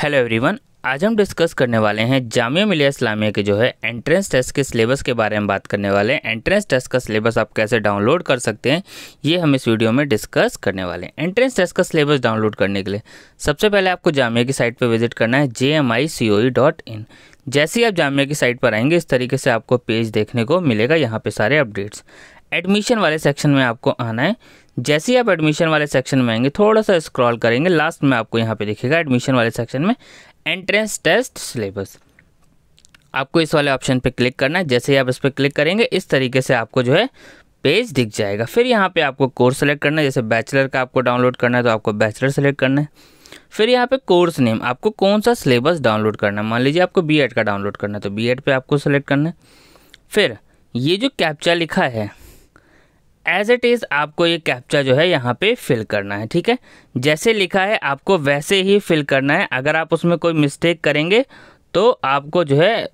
hello everyone आज हम discuss करने वाले हैं जामिया मिलिया इस्लामिया के जो है एंट्रेंस टेस्ट के सिलेबस के बारे में बात करने वाले हैं एंट्रेंस टेस्ट का सिलेबस आप कैसे डाउनलोड कर सकते हैं ये हम इस वीडियो में डिस्कस करने वाले हैं एंट्रेंस टेस्ट का सिलेबस डाउनलोड करने के लिए सबसे पहले आपको जामिया की साइट पर विजिट करना है जे M I C O dot in जैसे ही आप जामिया की साइट पर आएंगे इस तरीके से आपको पेज देखने को मिलेगा यहाँ पर सारे अपडेट्स एडमिशन वाले सेक्शन में आपको आना है जैसे ही आप एडमिशन वाले सेक्शन में आएंगे थोड़ा सा स्क्रॉल करेंगे लास्ट में आपको यहाँ पे दिखेगा एडमिशन वाले सेक्शन में एंट्रेंस टेस्ट सिलेबस आपको इस वाले ऑप्शन पे क्लिक करना है जैसे ही आप इस पर क्लिक करेंगे इस तरीके से आपको जो है पेज दिख जाएगा फिर यहाँ पर आपको कोर्स सेलेक्ट करना है जैसे बैचलर का आपको डाउनलोड करना है तो आपको बैचलर सेलेक्ट करना है फिर यहाँ पे कोर्स नेम आपको कौन सा सिलेबस डाउनलोड करना है मान लीजिए आपको बी का डाउनलोड करना है तो बी पे आपको सेलेक्ट करना है फिर ये जो कैप्चा लिखा है एज इट इज़ आपको ये कैप्चा जो है यहाँ पे फिल करना है ठीक है जैसे लिखा है आपको वैसे ही फिल करना है अगर आप उसमें कोई मिस्टेक करेंगे तो आपको जो है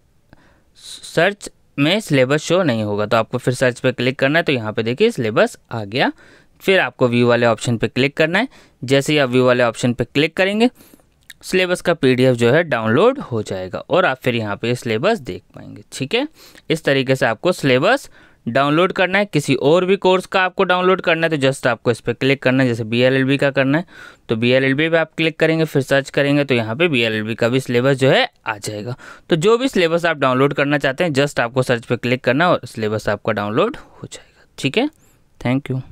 सर्च में सिलेबस शो नहीं होगा तो आपको फिर सर्च पे क्लिक करना है तो यहाँ पे देखिए सिलेबस आ गया फिर आपको व्यू वाले ऑप्शन पे क्लिक करना है जैसे ही आप व्यू वाले ऑप्शन पे क्लिक करेंगे सिलेबस का पीडीएफ जो है डाउनलोड हो जाएगा और आप फिर यहाँ पे सिलेबस देख पाएंगे ठीक है इस तरीके से आपको सिलेबस डाउनलोड करना है किसी और भी कोर्स का आपको डाउनलोड करना है तो जस्ट आपको इस पर क्लिक करना है जैसे बी का करना है तो बी एल आप क्लिक करेंगे फिर सर्च करेंगे तो यहाँ पे बी का भी सिलेबस जो है आ जाएगा तो जो भी सिलेबस आप डाउनलोड करना चाहते हैं जस्ट आपको सर्च पर क्लिक करना है और सिलेबस आपका डाउनलोड हो जाएगा ठीक है थैंक यू